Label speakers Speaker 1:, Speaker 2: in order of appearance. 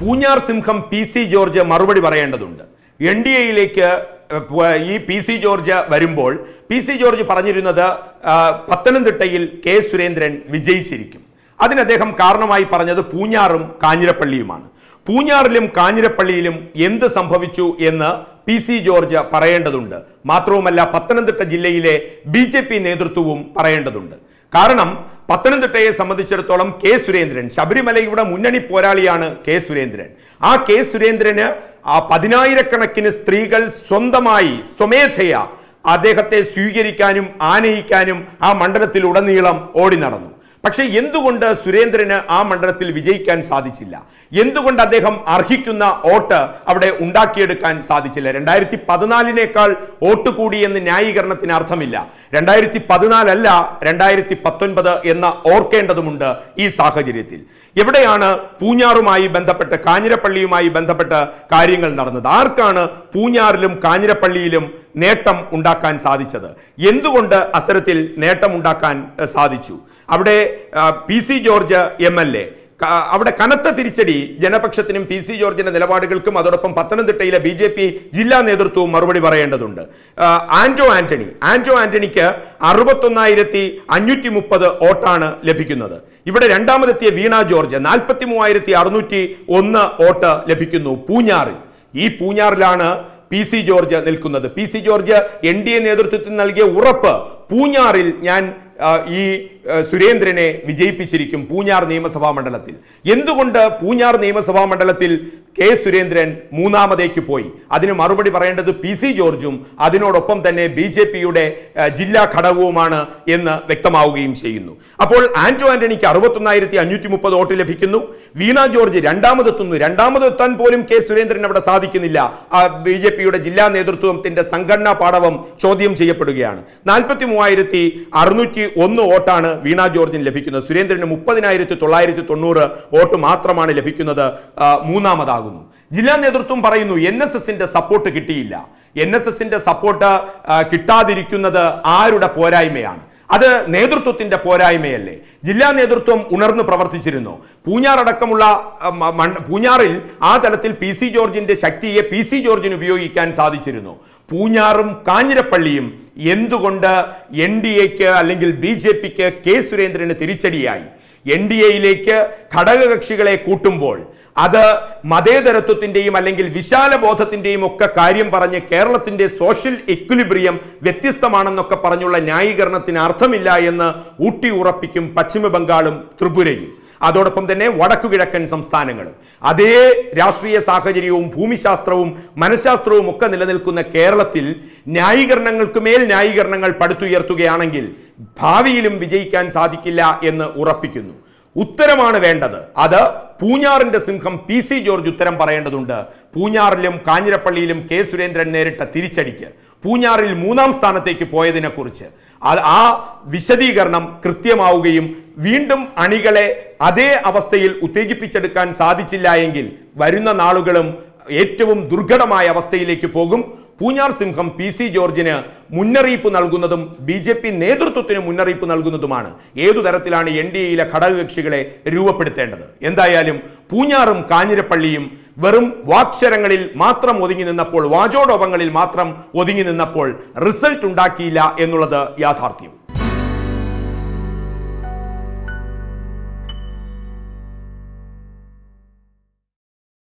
Speaker 1: പൂഞ്ഞാർ സിംഹം P C George മറുപടി പറയേണ്ടതുണ്ട് എൻ ഡി എയിലേക്ക് ഈ പി സി ജോർജ് വരുമ്പോൾ പി സി ജോർജ് പറഞ്ഞിരുന്നത് പത്തനംതിട്ടയിൽ കെ സുരേന്ദ്രൻ വിജയിച്ചിരിക്കും അതിന് അദ്ദേഹം കാരണമായി പറഞ്ഞത് പൂഞ്ഞാറും കാഞ്ഞിരപ്പള്ളിയുമാണ് പൂഞ്ഞാറിലും കാഞ്ഞിരപ്പള്ളിയിലും എന്ത് സംഭവിച്ചു എന്ന് പി സി ജോർജ് പറയേണ്ടതുണ്ട് മാത്രവുമല്ല പത്തനംതിട്ട ജില്ലയിലെ ബി നേതൃത്വവും പറയേണ്ടതുണ്ട് കാരണം പത്തനംതിട്ടയെ സംബന്ധിച്ചിടത്തോളം കെ സുരേന്ദ്രൻ ശബരിമലയുടെ മുന്നണി പോരാളിയാണ് കെ സുരേന്ദ്രൻ ആ കെ സുരേന്ദ്രന് ആ പതിനായിരക്കണക്കിന് സ്ത്രീകൾ സ്വന്തമായി സ്വമേധയാ അദ്ദേഹത്തെ സ്വീകരിക്കാനും ആനയിക്കാനും ആ മണ്ഡലത്തിൽ ഉടനീളം ഓടി നടന്നു പക്ഷേ എന്തുകൊണ്ട് സുരേന്ദ്രന് ആ മണ്ഡലത്തിൽ വിജയിക്കാൻ സാധിച്ചില്ല എന്തുകൊണ്ട് അദ്ദേഹം അർഹിക്കുന്ന വോട്ട് അവിടെ ഉണ്ടാക്കിയെടുക്കാൻ സാധിച്ചില്ല രണ്ടായിരത്തി പതിനാലിനേക്കാൾ വോട്ട് കൂടി എന്ന് ന്യായീകരണത്തിന് അർത്ഥമില്ല രണ്ടായിരത്തി പതിനാലല്ല രണ്ടായിരത്തി പത്തൊൻപത് എന്ന് ഓർക്കേണ്ടതുമുണ്ട് ഈ സാഹചര്യത്തിൽ എവിടെയാണ് പൂഞ്ഞാറുമായി ബന്ധപ്പെട്ട് കാഞ്ഞിരപ്പള്ളിയുമായി ബന്ധപ്പെട്ട് കാര്യങ്ങൾ നടന്നത് ആർക്കാണ് പൂഞ്ഞാറിലും കാഞ്ഞിരപ്പള്ളിയിലും നേട്ടം ഉണ്ടാക്കാൻ സാധിച്ചത് എന്തുകൊണ്ട് അത്തരത്തിൽ ഉണ്ടാക്കാൻ സാധിച്ചു അവിടെ P C George M L A അവിടെ കനത്ത തിരിച്ചടി ജനപക്ഷത്തിനും പി സി ജോർജിന്റെ നിലപാടുകൾക്കും അതോടൊപ്പം പത്തനംതിട്ടയിലെ ബി ജെ പി ജില്ലാ നേതൃത്വവും മറുപടി പറയേണ്ടതുണ്ട് ആന്റോ ആന്റണി ആന്റോ ആന്റണിക്ക് അറുപത്തൊന്നായിരത്തി അഞ്ഞൂറ്റി മുപ്പത് വോട്ടാണ് ലഭിക്കുന്നത് ഇവിടെ രണ്ടാമതെത്തിയ വീണ ജോർജ് നാൽപ്പത്തി മൂവായിരത്തി അറുന്നൂറ്റി ഒന്ന് വോട്ട് ലഭിക്കുന്നു പൂഞ്ഞാറിൽ ഈ പൂഞ്ഞാറിലാണ് പി സി ജോർജ് നിൽക്കുന്നത് P C George N D A നേതൃത്വത്തിൽ നൽകിയ ഉറപ്പ് പൂഞ്ഞാറിൽ ഞാൻ ഈ സുരേന്ദ്രനെ വിജയിപ്പിച്ചിരിക്കും പൂഞ്ഞാർ നിയമസഭാ മണ്ഡലത്തിൽ എന്തുകൊണ്ട് പൂഞ്ഞാർ നിയമസഭാ മണ്ഡലത്തിൽ കെ സുരേന്ദ്രൻ മൂന്നാമതേക്ക് പോയി അതിന് മറുപടി പറയേണ്ടത് പി സി ജോർജും അതിനോടൊപ്പം തന്നെ ബി ജെ പിയുടെ ജില്ലാ ഘടകവുമാണ് എന്ന് വ്യക്തമാവുകയും ചെയ്യുന്നു അപ്പോൾ ആന്റോ ആന്റണിക്ക് അറുപത്തൊന്നായിരത്തി അഞ്ഞൂറ്റി മുപ്പത് വോട്ട് ലഭിക്കുന്നു വീണ ജോർജ് രണ്ടാമതെത്തുന്നു രണ്ടാമതെത്താൻ പോലും കെ സുരേന്ദ്രൻ അവിടെ സാധിക്കുന്നില്ല ആ ബി ജെ പിയുടെ ജില്ലാ നേതൃത്വത്തിന്റെ സംഘടനാ പാടവം ചോദ്യം ചെയ്യപ്പെടുകയാണ് നാൽപ്പത്തി മൂവായിരത്തി അറുന്നൂറ്റി ഒന്ന് വോട്ടാണ് വീണ ജോർജിന് ലഭിക്കുന്നത് സുരേന്ദ്രന് മുപ്പതിനായിരത്തി തൊള്ളായിരത്തി തൊണ്ണൂറ് വോട്ട് മാത്രമാണ് ലഭിക്കുന്നത് മൂന്നാമതാകും ഉണ്ടാകുന്നു ജില്ലാ നേതൃത്വം പറയുന്നു എൻ എസ് എസിന്റെ സപ്പോർട്ട് കിട്ടിയില്ല എൻ എസ് എസിന്റെ സപ്പോർട്ട് കിട്ടാതിരിക്കുന്നത് ആരുടെ പോരായ്മയാണ് അത് നേതൃത്വത്തിന്റെ പോരായ്മയല്ലേ ജില്ലാ നേതൃത്വം ഉണർന്നു പ്രവർത്തിച്ചിരുന്നു പൂഞ്ഞാർ അടക്കമുള്ള പൂഞ്ഞാറിൽ ആ തലത്തിൽ പി സി ജോർജിന്റെ ശക്തിയെ പി സി ജോർജിന് ഉപയോഗിക്കാൻ സാധിച്ചിരുന്നു പൂഞ്ഞാറും കാഞ്ഞിരപ്പള്ളിയും എന്തുകൊണ്ട് എൻ ഡി എക്ക് അല്ലെങ്കിൽ ബി ജെ പിക്ക് കെ സുരേന്ദ്രന് തിരിച്ചടിയായി എൻ ഡി എയിലേക്ക് ഘടകകക്ഷികളെ കൂട്ടുമ്പോൾ അത് മതേതരത്വത്തിൻ്റെയും അല്ലെങ്കിൽ വിശാല ബോധത്തിൻ്റെയും ഒക്കെ കാര്യം പറഞ്ഞ് കേരളത്തിൻ്റെ സോഷ്യൽ എക്വിലിബ്രിയം വ്യത്യസ്തമാണെന്നൊക്കെ പറഞ്ഞുള്ള ന്യായീകരണത്തിന് അർത്ഥമില്ല എന്ന് ഊട്ടി ഉറപ്പിക്കും പശ്ചിമ ബംഗാളും ത്രിപുരയും അതോടൊപ്പം തന്നെ വടക്കു കിഴക്കൻ സംസ്ഥാനങ്ങളും അതേ രാഷ്ട്രീയ സാഹചര്യവും ഭൂമിശാസ്ത്രവും മനഃശാസ്ത്രവും ഒക്കെ നിലനിൽക്കുന്ന കേരളത്തിൽ ന്യായീകരണങ്ങൾക്ക് മേൽ ന്യായീകരണങ്ങൾ പടുത്തുയർത്തുകയാണെങ്കിൽ ഭാവിയിലും വിജയിക്കാൻ സാധിക്കില്ല എന്ന് ഉറപ്പിക്കുന്നു ഉത്തരമാണ് വേണ്ടത് അത് പൂഞ്ഞാറിന്റെ സിംഹം പി സി ജോർജ് ഉത്തരം പറയേണ്ടതുണ്ട് പൂഞ്ഞാറിലും കാഞ്ഞിരപ്പള്ളിയിലും കെ സുരേന്ദ്രൻ നേരിട്ട തിരിച്ചടിക്ക് പൂഞ്ഞാറിൽ മൂന്നാം സ്ഥാനത്തേക്ക് പോയതിനെക്കുറിച്ച് ആ വിശദീകരണം കൃത്യമാവുകയും വീണ്ടും അണികളെ അതേ അവസ്ഥയിൽ ഉത്തേജിപ്പിച്ചെടുക്കാൻ സാധിച്ചില്ല എങ്കിൽ വരുന്ന നാളുകളും ഏറ്റവും ദുർഘടമായ അവസ്ഥയിലേക്ക് പോകും പൂഞ്ഞാർ സിംഹം പി സി ജോർജിന് മുന്നറിയിപ്പ് നൽകുന്നതും ബി ജെ പി നേതൃത്വത്തിന് മുന്നറിയിപ്പ് നൽകുന്നതുമാണ് ഏതു തരത്തിലാണ് എൻ ഡി എയിലെ ഘടകകക്ഷികളെ രൂപപ്പെടുത്തേണ്ടത് എന്തായാലും പൂഞ്ഞാറും കാഞ്ഞിരപ്പള്ളിയും വെറും വാക്ഷരങ്ങളിൽ മാത്രം ഒതുങ്ങി നിന്നപ്പോൾ വാചോടോപങ്ങളിൽ മാത്രം ഒതുങ്ങി നിന്നപ്പോൾ റിസൾട്ട് ഉണ്ടാക്കിയില്ല എന്നുള്ളത് യാഥാർത്ഥ്യം